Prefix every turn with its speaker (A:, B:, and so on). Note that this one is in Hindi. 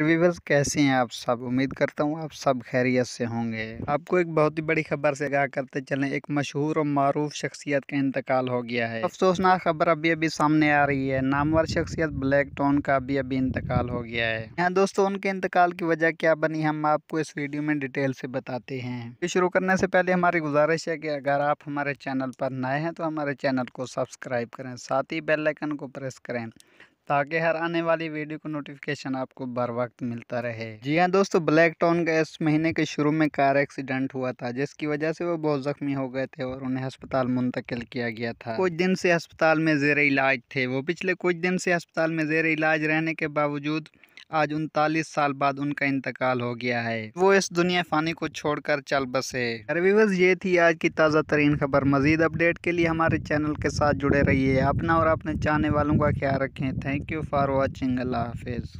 A: रिव्यूवर्स कैसे हैं आप सब उम्मीद करता हूँ आप सब खैरियत से होंगे आपको एक बहुत ही बड़ी खबर से आगाह करते चलें एक मशहूर और मरूफ शख्सियत का इंतकाल हो गया है अफसोसनाक खबर अभी अभी सामने आ रही है नामवर शख्सियत ब्लैक टोन का अभी अभी इंतकाल हो गया है यहाँ दोस्तों उनके इंतकाल की वजह क्या बनी हम आपको इस वीडियो में डिटेल से बताते हैं शुरू करने से पहले हमारी गुजारिश है की अगर आप हमारे चैनल पर नए हैं तो हमारे चैनल को सब्सक्राइब करें साथ ही बेलाइकन को प्रेस करें ताकि हर आने वाली वीडियो को नोटिफिकेशन आपको बर वक्त मिलता रहे जी हाँ दोस्तों ब्लैक टॉन का इस महीने के शुरू में कार एक्सीडेंट हुआ था जिसकी वजह से वो बहुत जख्मी हो गए थे और उन्हें अस्पताल मुंतकिल किया गया था कुछ दिन से अस्पताल में जेर इलाज थे वो पिछले कुछ दिन से अस्पताल में जेर इलाज रहने के बावजूद आज उनतालीस साल बाद उनका इंतकाल हो गया है वो इस दुनिया फानी को छोड़कर चल बसे रिव्यूज ये थी आज की ताज़ा तरीन खबर मजीद अपडेट के लिए हमारे चैनल के साथ जुड़े रहिए अपना
B: और अपने चाहने वालों का ख्याल रखें थैंक यू फॉर वॉचिंग अल्लाह हाफिज़